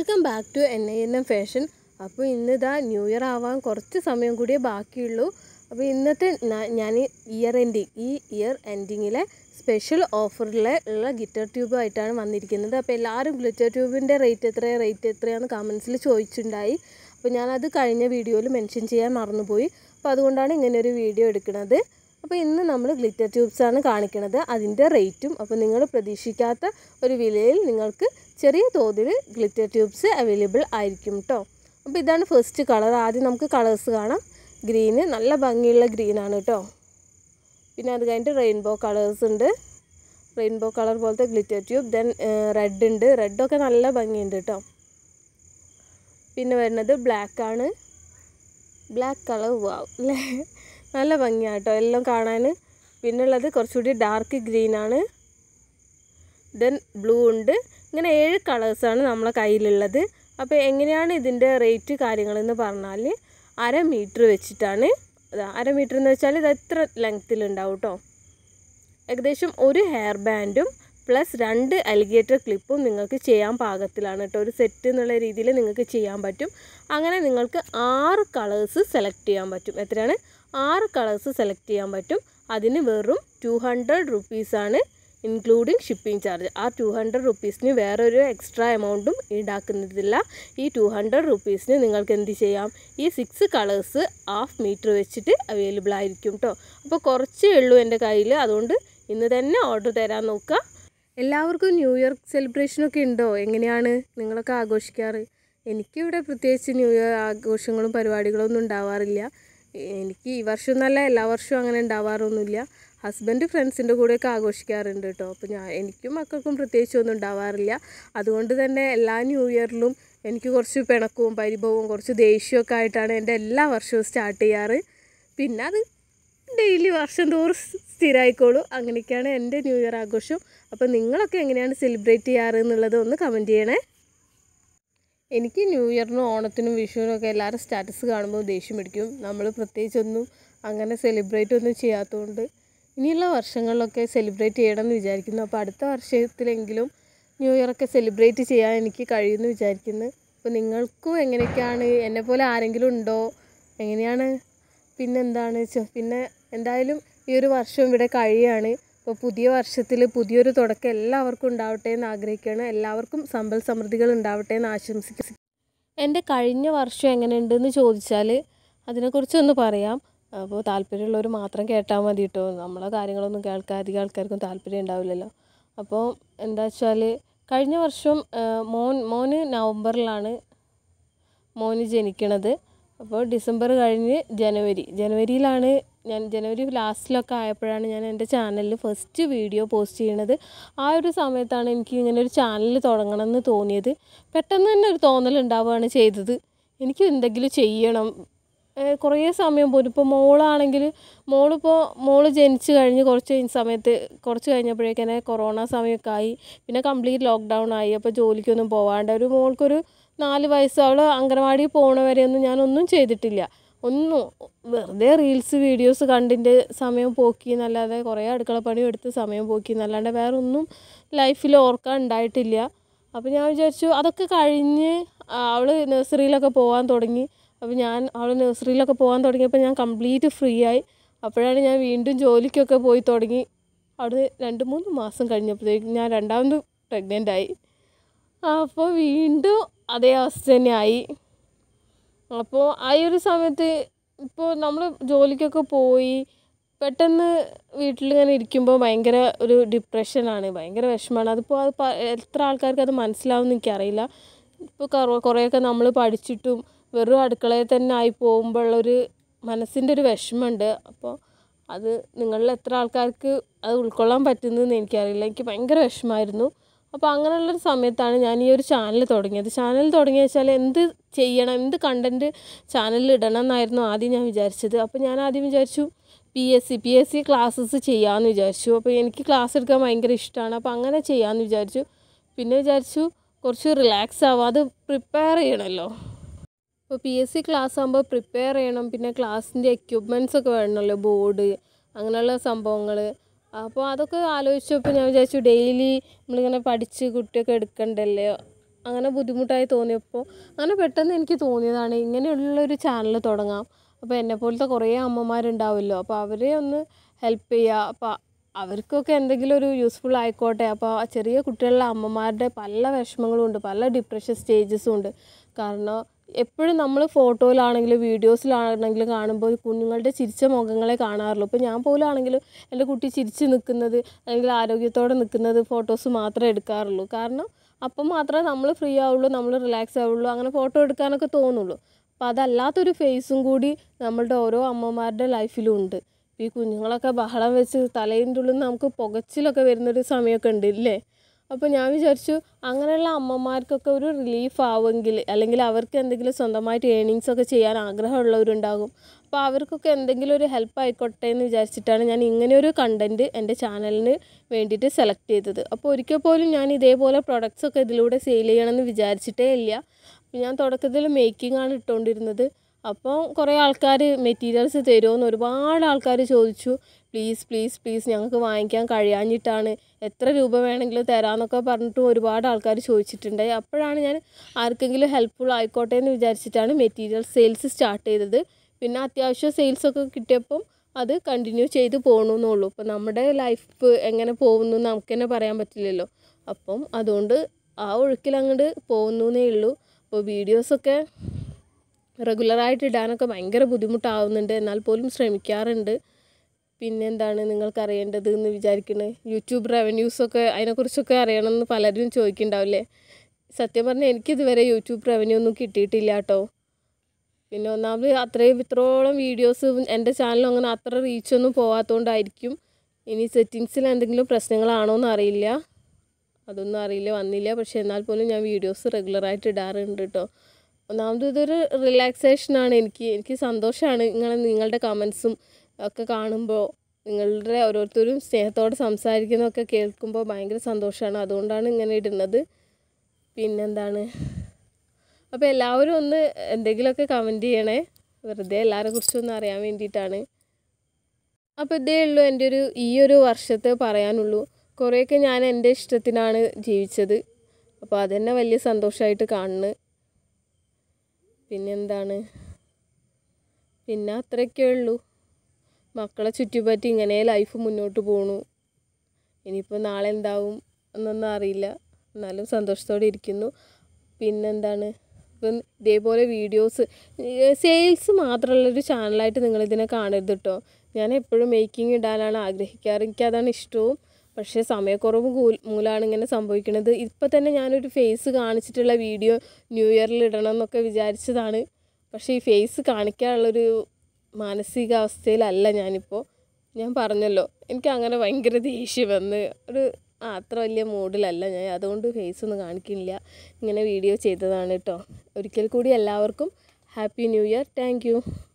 welcome back to N I N M fashion അപ്പോൾ ഇതാ new year ആവാൻ കുറച്ച് സമയം കൂടിയേ ബാക്കിയുള്ളൂ അപ്പോൾ ഇന്നത്തെ ഞാൻ ഇയർ എൻഡിങ് ഈ ഇയർ എൻഡിങ്ങിലെ സ്പെഷ്യൽ ഓഫറിലെ ഉള്ള ഗിറ്റർ ട്യൂബായിട്ടാണ് വന്നിരിക്കുന്നത് അപ്പോൾ എല്ലാവരും ഗ്ലിറ്റർ ട്യൂബിൻ്റെ റേറ്റ് എത്രയാണ് റേറ്റ് എത്രയാണ് കമൻസിൽ ചോദിച്ചിട്ടുണ്ടായി അപ്പോൾ ഞാനത് കഴിഞ്ഞ വീഡിയോയിൽ മെൻഷൻ ചെയ്യാൻ മറന്നുപോയി അപ്പോൾ അതുകൊണ്ടാണ് ഒരു വീഡിയോ എടുക്കുന്നത് അപ്പോൾ ഇന്ന് നമ്മൾ ഗ്ലിറ്റർ ട്യൂബ്സാണ് കാണിക്കുന്നത് അതിൻ്റെ റേറ്റും അപ്പോൾ നിങ്ങൾ പ്രതീക്ഷിക്കാത്ത ഒരു വിലയിൽ നിങ്ങൾക്ക് ചെറിയ തോതിൽ ഗ്ലിറ്റർ ട്യൂബ്സ് അവൈലബിൾ ആയിരിക്കും കേട്ടോ അപ്പോൾ ഇതാണ് ഫസ്റ്റ് കളർ ആദ്യം നമുക്ക് കളേഴ്സ് കാണാം ഗ്രീന് നല്ല ഭംഗിയുള്ള ഗ്രീനാണ് കേട്ടോ പിന്നെ അത് കഴിഞ്ഞിട്ട് റെയിൻബോ കളേഴ്സ് ഉണ്ട് റെയിൻബോ കളർ പോലത്തെ ഗ്ലിറ്റർ ട്യൂബ് ദെൻ റെഡ് ഉണ്ട് റെഡൊക്കെ നല്ല ഭംഗിയുണ്ട് കേട്ടോ പിന്നെ വരുന്നത് ബ്ലാക്ക് ആണ് ബ്ലാക്ക് കളർ വാവ് അല്ലേ നല്ല ഭംഗിയാണ് കേട്ടോ എല്ലാം കാണാൻ ഉള്ളത് കുറച്ചുകൂടി ഡാർക്ക് ഗ്രീനാണ് ദെൻ ബ്ലൂ ഉണ്ട് ഇങ്ങനെ ഏഴ് കളേഴ്സാണ് നമ്മളെ കയ്യിലുള്ളത് അപ്പോൾ എങ്ങനെയാണ് ഇതിൻ്റെ റേറ്റ് കാര്യങ്ങളെന്ന് പറഞ്ഞാൽ അര മീറ്റർ വെച്ചിട്ടാണ് അര മീറ്റർ എന്ന് വെച്ചാൽ ഇത് എത്ര ലെങ്ത്തിലുണ്ടാവും കേട്ടോ ഏകദേശം ഒരു ഹെയർ ബാൻഡും പ്ലസ് രണ്ട് അലിഗേറ്റർ ക്ലിപ്പും നിങ്ങൾക്ക് ചെയ്യാൻ പാകത്തിലാണ് കേട്ടോ ഒരു സെറ്റ് എന്നുള്ള രീതിയിൽ നിങ്ങൾക്ക് ചെയ്യാൻ പറ്റും അങ്ങനെ നിങ്ങൾക്ക് ആറ് കളേഴ്സ് സെലക്ട് ചെയ്യാൻ പറ്റും എത്രയാണ് ആറ് കളേഴ്സ് സെലക്ട് ചെയ്യാൻ പറ്റും അതിന് വെറും ടു ഹൺഡ്രഡ് റുപ്പീസാണ് ഇൻക്ലൂഡിങ് ഷിപ്പിംഗ് ചാർജ് ആ ടു ഹൺഡ്രഡ് റുപ്പീസിന് വേറൊരു എക്സ്ട്രാ എമൗണ്ടും ഈടാക്കുന്നതില്ല ഈ ടു ഹൺഡ്രഡ് റുപ്പീസിന് നിങ്ങൾക്ക് എന്ത് ചെയ്യാം ഈ സിക്സ് കളേഴ്സ് ഹാഫ് മീറ്റർ വെച്ചിട്ട് അവൈലബിൾ ആയിരിക്കും കേട്ടോ അപ്പോൾ കുറച്ചേ ഉള്ളൂ എൻ്റെ കയ്യിൽ അതുകൊണ്ട് ഇന്ന് തന്നെ ഓർഡർ തരാൻ നോക്കുക എല്ലാവർക്കും ന്യൂ സെലിബ്രേഷനൊക്കെ ഉണ്ടോ എങ്ങനെയാണ് നിങ്ങളൊക്കെ ആഘോഷിക്കാറ് എനിക്കിവിടെ പ്രത്യേകിച്ച് ന്യൂ ഇയർ ആഘോഷങ്ങളും പരിപാടികളൊന്നും ഉണ്ടാവാറില്ല എനിക്ക് ഈ വർഷം എന്നല്ല എല്ലാ വർഷവും അങ്ങനെ ഉണ്ടാവാറൊന്നുമില്ല ഹസ്ബൻഡ് ഫ്രണ്ട്സിൻ്റെ കൂടെയൊക്കെ ആഘോഷിക്കാറുണ്ട് കേട്ടോ അപ്പോൾ ഞാൻ എനിക്കും മക്കൾക്കും ഒന്നും ഉണ്ടാവാറില്ല അതുകൊണ്ട് തന്നെ എല്ലാ ന്യൂ ഇയറിലും എനിക്ക് കുറച്ച് പിണക്കവും പരിഭവവും കുറച്ച് ദേഷ്യമൊക്കെ ആയിട്ടാണ് എൻ്റെ എല്ലാ വർഷവും സ്റ്റാർട്ട് ചെയ്യാറ് പിന്നെ അത് ഡെയിലി വർഷം തോറും സ്ഥിരമായിക്കോളൂ അങ്ങനെയൊക്കെയാണ് എൻ്റെ ന്യൂ ഇയർ ആഘോഷം അപ്പോൾ നിങ്ങളൊക്കെ എങ്ങനെയാണ് സെലിബ്രേറ്റ് ചെയ്യാറ് എന്നുള്ളത് ഒന്ന് കമൻറ്റ് ചെയ്യണേ എനിക്ക് ന്യൂ ഇയറിനും ഓണത്തിനും വിഷുവിനും ഒക്കെ എല്ലാവരും സ്റ്റാറ്റസ് കാണുമ്പോൾ ദേഷ്യം പിടിക്കും നമ്മൾ പ്രത്യേകിച്ചൊന്നും അങ്ങനെ സെലിബ്രേറ്റ് ഒന്നും ചെയ്യാത്തതുകൊണ്ട് ഇനിയുള്ള വർഷങ്ങളിലൊക്കെ സെലിബ്രേറ്റ് ചെയ്യണമെന്ന് വിചാരിക്കുന്നു അപ്പോൾ അടുത്ത വർഷത്തിലെങ്കിലും ന്യൂ ഇയറൊക്കെ സെലിബ്രേറ്റ് ചെയ്യാൻ എനിക്ക് കഴിയുമെന്ന് വിചാരിക്കുന്നു അപ്പോൾ നിങ്ങൾക്കും എങ്ങനെയൊക്കെയാണ് പോലെ ആരെങ്കിലും ഉണ്ടോ എങ്ങനെയാണ് പിന്നെ എന്താണ് പിന്നെ എന്തായാലും ഈ ഒരു വർഷം ഇവിടെ കഴിയാണ് അപ്പോൾ പുതിയ വർഷത്തിൽ പുതിയൊരു തുടക്കം എല്ലാവർക്കും ഉണ്ടാവട്ടെ എന്ന് ആഗ്രഹിക്കുകയാണ് എല്ലാവർക്കും സമ്പൽ സമൃദ്ധികൾ ഉണ്ടാവട്ടെ എന്ന് ആശംസിക്കുന്നു എൻ്റെ കഴിഞ്ഞ വർഷം എങ്ങനെയുണ്ടെന്ന് ചോദിച്ചാൽ അതിനെക്കുറിച്ചൊന്ന് പറയാം അപ്പോൾ താല്പര്യമുള്ളവർ മാത്രം കേട്ടാൽ മതി കേട്ടോ നമ്മളെ കാര്യങ്ങളൊന്നും കേൾക്കാൻ അധികം ആൾക്കാർക്കും താല്പര്യം ഉണ്ടാവില്ലല്ലോ അപ്പോൾ എന്താ വെച്ചാൽ കഴിഞ്ഞ വർഷം മോൻ മോന് നവംബറിലാണ് മോന് ജനിക്കണത് അപ്പോൾ ഡിസംബർ കഴിഞ്ഞ് ജനുവരി ജനുവരിയിലാണ് ഞാൻ ജനുവരി ലാസ്റ്റിലൊക്കെ ആയപ്പോഴാണ് ഞാൻ എൻ്റെ ചാനലിൽ ഫസ്റ്റ് വീഡിയോ പോസ്റ്റ് ചെയ്യണത് ആ ഒരു സമയത്താണ് എനിക്ക് ഇങ്ങനെ ഒരു ചാനൽ തുടങ്ങണമെന്ന് തോന്നിയത് പെട്ടെന്ന് തന്നെ ഒരു തോന്നൽ ഉണ്ടാവുകയാണ് ചെയ്തത് എനിക്ക് എന്തെങ്കിലും ചെയ്യണം കുറേ സമയം പോലും ഇപ്പോൾ മോളാണെങ്കിൽ മോളിപ്പോൾ മോൾ ജനിച്ച് കഴിഞ്ഞ് കുറച്ച് കഴിഞ്ഞ സമയത്ത് കുറച്ച് കഴിഞ്ഞപ്പോഴേക്കന്നെ കൊറോണ സമയമൊക്കെ ആയി പിന്നെ കംപ്ലീറ്റ് ലോക്ക്ഡൗൺ ആയി അപ്പോൾ ജോലിക്കൊന്നും പോവാണ്ട് ഒരു മോൾക്കൊരു നാല് വയസ്സ് അവൾ അംഗനവാടി പോണവരെയൊന്നും ഞാനൊന്നും ചെയ്തിട്ടില്ല ഒന്നും വെറുതെ റീൽസ് വീഡിയോസ് കണ്ടിൻ്റെ സമയം പോക്കി എന്നല്ലാതെ കുറേ അടുക്കള പണി എടുത്ത് സമയം പോക്കി എന്നല്ലാണ്ട് വേറെ ഒന്നും ലൈഫിൽ ഓർക്കാൻ ഉണ്ടായിട്ടില്ല അപ്പോൾ ഞാൻ വിചാരിച്ചു അതൊക്കെ കഴിഞ്ഞ് അവൾ നഴ്സറിയിലൊക്കെ പോകാൻ തുടങ്ങി അപ്പോൾ ഞാൻ അവിടെ നഴ്സറിയിലൊക്കെ പോകാൻ തുടങ്ങിയപ്പോൾ ഞാൻ കംപ്ലീറ്റ് ഫ്രീ ആയി അപ്പോഴാണ് ഞാൻ വീണ്ടും ജോലിക്കൊക്കെ പോയി തുടങ്ങി അവിടെ രണ്ട് മൂന്ന് മാസം കഴിഞ്ഞപ്പോഴത്തേക്കും ഞാൻ രണ്ടാമത് പ്രഗ്നൻ്റ് ആയി അപ്പോൾ വീണ്ടും അതേ അവസ്ഥ തന്നെയായി അപ്പോൾ ആ ഒരു സമയത്ത് ഇപ്പോൾ നമ്മൾ ജോലിക്കൊക്കെ പോയി പെട്ടെന്ന് വീട്ടിലിങ്ങനെ ഇരിക്കുമ്പോൾ ഭയങ്കര ഒരു ഡിപ്രഷനാണ് ഭയങ്കര വിഷമമാണ് അതിപ്പോൾ അത് എത്ര ആൾക്കാർക്ക് അത് മനസ്സിലാവുമെന്ന് എനിക്കറിയില്ല ഇപ്പോൾ കുറേയൊക്കെ നമ്മൾ പഠിച്ചിട്ടും വെറും അടുക്കളയിൽ തന്നെ ആയി പോകുമ്പോഴുള്ളൊരു മനസ്സിൻ്റെ ഒരു വിഷമമുണ്ട് അപ്പോൾ അത് നിങ്ങളിൽ എത്ര ആൾക്കാർക്ക് അത് ഉൾക്കൊള്ളാൻ പറ്റുന്നതെന്ന് എനിക്കറിയില്ല എനിക്ക് ഭയങ്കര വിഷമമായിരുന്നു അപ്പോൾ അങ്ങനെയുള്ളൊരു സമയത്താണ് ഞാൻ ഈ ഒരു ചാനൽ തുടങ്ങിയത് ചാനൽ തുടങ്ങിയ വെച്ചാൽ എന്ത് ചെയ്യണം എന്ത് കണ്ടൻറ്റ് ചാനലിൽ ഇടണം എന്നായിരുന്നു ആദ്യം ഞാൻ വിചാരിച്ചത് അപ്പോൾ ഞാൻ ആദ്യം വിചാരിച്ചു P S C P S C classes ചെയ്യാമെന്ന് വിചാരിച്ചു അപ്പോൾ എനിക്ക് ക്ലാസ് എടുക്കാൻ ഭയങ്കര ഇഷ്ടമാണ് അപ്പോൾ അങ്ങനെ ചെയ്യാമെന്ന് വിചാരിച്ചു പിന്നെ വിചാരിച്ചു കുറച്ച് റിലാക്സ് ആവാം അത് പ്രിപ്പയർ ചെയ്യണമല്ലോ ഇപ്പോൾ പി എസ് സി ക്ലാസ് ആകുമ്പോൾ പ്രിപ്പയർ ചെയ്യണം പിന്നെ ക്ലാസ്സിൻ്റെ എക്യുപ്മെൻറ്റ്സ് ഒക്കെ വേണമല്ലോ ബോർഡ് അങ്ങനെയുള്ള സംഭവങ്ങൾ അപ്പോൾ അതൊക്കെ ആലോചിച്ചപ്പോൾ ഞാൻ വിചാരിച്ചു ഡെയിലി നമ്മളിങ്ങനെ പഠിച്ച് കുട്ടിയൊക്കെ എടുക്കണ്ടല്ലേ അങ്ങനെ ബുദ്ധിമുട്ടായി തോന്നിയപ്പോൾ അങ്ങനെ പെട്ടെന്ന് എനിക്ക് തോന്നിയതാണ് ഇങ്ങനെയുള്ളൊരു ചാനൽ തുടങ്ങാം അപ്പോൾ എന്നെപ്പോലത്തെ കുറേ അമ്മമാരുണ്ടാവുമല്ലോ അപ്പോൾ അവരെ ഒന്ന് ഹെൽപ്പ് ചെയ്യുക അപ്പോൾ അവർക്കൊക്കെ എന്തെങ്കിലും ഒരു യൂസ്ഫുൾ ആയിക്കോട്ടെ അപ്പോൾ ചെറിയ കുട്ടികളിലെ അമ്മമാരുടെ പല വിഷമങ്ങളും ഉണ്ട് പല ഡിപ്രഷൻ സ്റ്റേജസും ഉണ്ട് കാരണം എപ്പോഴും നമ്മൾ ഫോട്ടോയിലാണെങ്കിലും വീഡിയോസിലാണെങ്കിലും കാണുമ്പോൾ കുഞ്ഞുങ്ങളുടെ ചിരിച്ച മുഖങ്ങളെ കാണാറുള്ളൂ ഇപ്പോൾ ഞാൻ ആണെങ്കിലും എൻ്റെ കുട്ടി ചിരിച്ച് നിൽക്കുന്നത് അല്ലെങ്കിൽ ആരോഗ്യത്തോടെ നിൽക്കുന്നത് ഫോട്ടോസ് മാത്രമേ എടുക്കാറുള്ളൂ കാരണം അപ്പം മാത്രമേ നമ്മൾ ഫ്രീ ആവുള്ളൂ നമ്മൾ റിലാക്സ് ആവുള്ളൂ അങ്ങനെ ഫോട്ടോ എടുക്കാനൊക്കെ തോന്നുള്ളൂ അപ്പോൾ അതല്ലാത്തൊരു ഫേസും കൂടി നമ്മളുടെ ഓരോ അമ്മമാരുടെ ലൈഫിലും ഉണ്ട് ഈ കുഞ്ഞുങ്ങളൊക്കെ ബഹളം വെച്ച് തലേൻ്റെ ഉള്ളിൽ നമുക്ക് പുകച്ചിലൊക്കെ വരുന്നൊരു സമയമൊക്കെ ഉണ്ട് ഇല്ലേ അപ്പോൾ ഞാൻ വിചാരിച്ചു അങ്ങനെയുള്ള അമ്മമാർക്കൊക്കെ ഒരു റിലീഫ് ആവുമെങ്കിൽ അല്ലെങ്കിൽ അവർക്ക് എന്തെങ്കിലും സ്വന്തമായിട്ട് ഏണിങ്സ് ഒക്കെ ചെയ്യാൻ ആഗ്രഹമുള്ളവരുണ്ടാകും അപ്പോൾ അവർക്കൊക്കെ എന്തെങ്കിലും ഒരു ഹെൽപ്പ് ആയിക്കോട്ടെ എന്ന് വിചാരിച്ചിട്ടാണ് ഞാൻ ഇങ്ങനെയൊരു കണ്ടൻറ്റ് എൻ്റെ ചാനലിന് വേണ്ടിയിട്ട് സെലക്ട് ചെയ്തത് അപ്പോൾ ഒരിക്കൽ പോലും ഞാൻ ഇതേപോലെ പ്രൊഡക്ട്സ് ഒക്കെ ഇതിലൂടെ സെയിൽ ചെയ്യണമെന്ന് വിചാരിച്ചിട്ടേ ഇല്ല ഞാൻ തുടക്കത്തിൽ മേക്കിംഗ് ആണ് ഇട്ടുകൊണ്ടിരുന്നത് അപ്പോൾ കുറേ ആൾക്കാർ മെറ്റീരിയൽസ് തരുമോ എന്ന് ഒരുപാട് ആൾക്കാർ ചോദിച്ചു പ്ലീസ് പ്ലീസ് പ്ലീസ് ഞങ്ങൾക്ക് വാങ്ങിക്കാൻ കഴിയാഞ്ഞിട്ടാണ് എത്ര രൂപ വേണമെങ്കിലും തരാമെന്നൊക്കെ പറഞ്ഞിട്ടും ഒരുപാട് ആൾക്കാർ ചോദിച്ചിട്ടുണ്ട് അപ്പോഴാണ് ഞാൻ ആർക്കെങ്കിലും ഹെൽപ്ഫുൾ ആയിക്കോട്ടെ എന്ന് വിചാരിച്ചിട്ടാണ് മെറ്റീരിയൽ സെയിൽസ് സ്റ്റാർട്ട് ചെയ്തത് പിന്നെ അത്യാവശ്യം സെയിൽസൊക്കെ കിട്ടിയപ്പം അത് കണ്ടിന്യൂ ചെയ്ത് പോകണമെന്നുള്ളൂ അപ്പോൾ നമ്മുടെ ലൈഫ് എങ്ങനെ പോകുന്നു നമുക്ക് തന്നെ പറയാൻ പറ്റില്ലല്ലോ അപ്പം അതുകൊണ്ട് ആ ഒഴുക്കിൽ അങ്ങോട്ട് എന്നേ ഉള്ളൂ അപ്പോൾ വീഡിയോസൊക്കെ റെഗുലറായിട്ട് ഇടാനൊക്കെ ഭയങ്കര ബുദ്ധിമുട്ടാവുന്നുണ്ട് എന്നാൽ പോലും ശ്രമിക്കാറുണ്ട് പിന്നെന്താണ് അറിയേണ്ടത് എന്ന് വിചാരിക്കുന്നത് യൂട്യൂബ് റവന്യൂസൊക്കെ അതിനെക്കുറിച്ചൊക്കെ അറിയണമെന്ന് പലരും ചോദിക്കുന്നുണ്ടാവില്ലേ സത്യം പറഞ്ഞാൽ എനിക്കിതുവരെ യൂട്യൂബ് റവന്യൂ ഒന്നും കിട്ടിയിട്ടില്ല കേട്ടോ പിന്നെ ഒന്നാമത് അത്രയും ഇത്രോളം വീഡിയോസ് എൻ്റെ ചാനലും അങ്ങനെ അത്ര റീച്ചൊന്നും പോകാത്തതുകൊണ്ടായിരിക്കും ഇനി സെറ്റിങ്സിൽ എന്തെങ്കിലും പ്രശ്നങ്ങളാണോ എന്ന് അറിയില്ല അതൊന്നും അറിയില്ല വന്നില്ല പക്ഷേ എന്നാൽ പോലും ഞാൻ വീഡിയോസ് റെഗുലറായിട്ട് ഇടാറുണ്ട് കേട്ടോ ഒന്നാമത് ഇതൊരു റിലാക്സേഷനാണ് എനിക്ക് എനിക്ക് സന്തോഷമാണ് നിങ്ങൾ നിങ്ങളുടെ കമൻസും ഒക്കെ കാണുമ്പോൾ നിങ്ങളുടെ ഓരോരുത്തരും സ്നേഹത്തോടെ സംസാരിക്കുന്നതൊക്കെ കേൾക്കുമ്പോൾ ഭയങ്കര സന്തോഷമാണ് അതുകൊണ്ടാണ് ഇങ്ങനെ ഇടുന്നത് പിന്നെന്താണ് അപ്പോൾ എല്ലാവരും ഒന്ന് എന്തെങ്കിലുമൊക്കെ കമൻറ്റ് ചെയ്യണേ വെറുതെ എല്ലാവരെ കുറിച്ചൊന്നും അറിയാൻ വേണ്ടിയിട്ടാണ് അപ്പോൾ ഇതേ ഉള്ളൂ എൻ്റെ ഒരു ഈ ഒരു വർഷത്തെ പറയാനുള്ളൂ കുറേയൊക്കെ ഞാൻ എൻ്റെ ഇഷ്ടത്തിനാണ് ജീവിച്ചത് അപ്പോൾ അതന്നെ വലിയ സന്തോഷമായിട്ട് കാണുന്നു പിന്നെന്താണ് പിന്നെ അത്രയൊക്കെ ഉള്ളൂ മക്കളെ ചുറ്റിപ്പറ്റി ഇങ്ങനെ ലൈഫ് മുന്നോട്ട് പോണു ഇനിയിപ്പോൾ നാളെ എന്താവും എന്നൊന്നും അറിയില്ല എന്നാലും സന്തോഷത്തോടെ ഇരിക്കുന്നു പിന്നെന്താണ് ഇപ്പം ഇതേപോലെ വീഡിയോസ് സെയിൽസ് മാത്രമുള്ളൊരു ചാനലായിട്ട് നിങ്ങളിതിനെ കാണരുത് കേട്ടോ ഞാൻ എപ്പോഴും മേക്കിംഗ് ഇടാനാണ് ആഗ്രഹിക്കാറ് എനിക്കതാണ് ഇഷ്ടവും പക്ഷേ സമയക്കുറവ് മൂലമാണ് ഇങ്ങനെ സംഭവിക്കുന്നത് ഇപ്പം തന്നെ ഞാനൊരു ഫേസ് കാണിച്ചിട്ടുള്ള വീഡിയോ ന്യൂ ഇയറിൽ ഇടണം എന്നൊക്കെ വിചാരിച്ചതാണ് പക്ഷേ ഈ ഫേസ് കാണിക്കാനുള്ളൊരു മാനസികാവസ്ഥയിലല്ല ഞാനിപ്പോൾ ഞാൻ പറഞ്ഞല്ലോ എനിക്ക് അങ്ങനെ ഭയങ്കര ദേഷ്യം വന്ന് ഒരു അത്ര വലിയ മൂഡിലല്ല ഞാൻ അതുകൊണ്ട് ഫേസ് ഒന്നും കാണിക്കുന്നില്ല ഇങ്ങനെ വീഡിയോ ചെയ്തതാണ് കേട്ടോ ഒരിക്കൽ കൂടി എല്ലാവർക്കും ഹാപ്പി ന്യൂ ഇയർ താങ്ക്